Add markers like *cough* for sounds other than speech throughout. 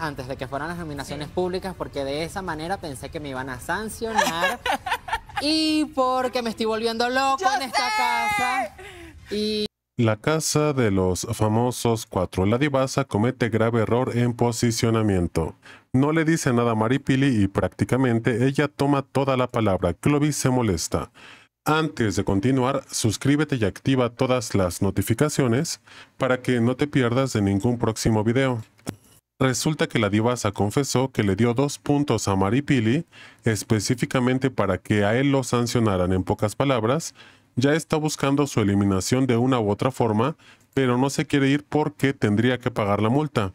antes de que fueran las nominaciones públicas porque de esa manera pensé que me iban a sancionar *laughs* y porque me estoy volviendo loco en esta casa. La casa de los famosos cuatro. La divasa comete grave error en posicionamiento. No le dice nada a Maripili y prácticamente ella toma toda la palabra. Clovis se molesta. Antes de continuar, suscríbete y activa todas las notificaciones para que no te pierdas de ningún próximo video. Resulta que la divasa confesó que le dio dos puntos a Maripili específicamente para que a él lo sancionaran en pocas palabras. Ya está buscando su eliminación de una u otra forma, pero no se quiere ir porque tendría que pagar la multa.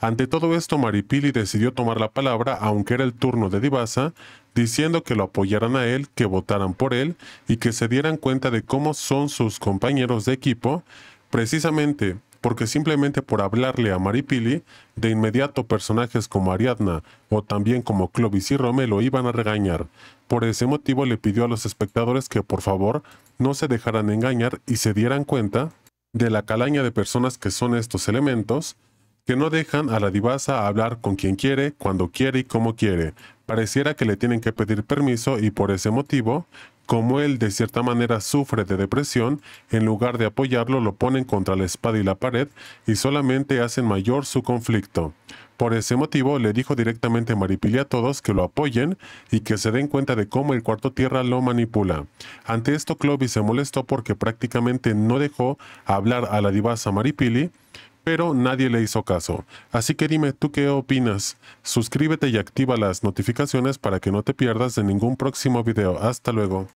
Ante todo esto, Maripili decidió tomar la palabra, aunque era el turno de Divasa, diciendo que lo apoyaran a él, que votaran por él y que se dieran cuenta de cómo son sus compañeros de equipo. Precisamente, porque simplemente por hablarle a Maripili, de inmediato personajes como Ariadna o también como Clovis y lo iban a regañar. Por ese motivo le pidió a los espectadores que por favor no se dejaran engañar y se dieran cuenta de la calaña de personas que son estos elementos, que no dejan a la divasa hablar con quien quiere, cuando quiere y como quiere. Pareciera que le tienen que pedir permiso y por ese motivo como él de cierta manera sufre de depresión, en lugar de apoyarlo lo ponen contra la espada y la pared y solamente hacen mayor su conflicto. Por ese motivo le dijo directamente a Maripili a todos que lo apoyen y que se den cuenta de cómo el cuarto tierra lo manipula. Ante esto Clovis se molestó porque prácticamente no dejó hablar a la divasa Maripili, pero nadie le hizo caso. Así que dime tú qué opinas. Suscríbete y activa las notificaciones para que no te pierdas de ningún próximo video. Hasta luego.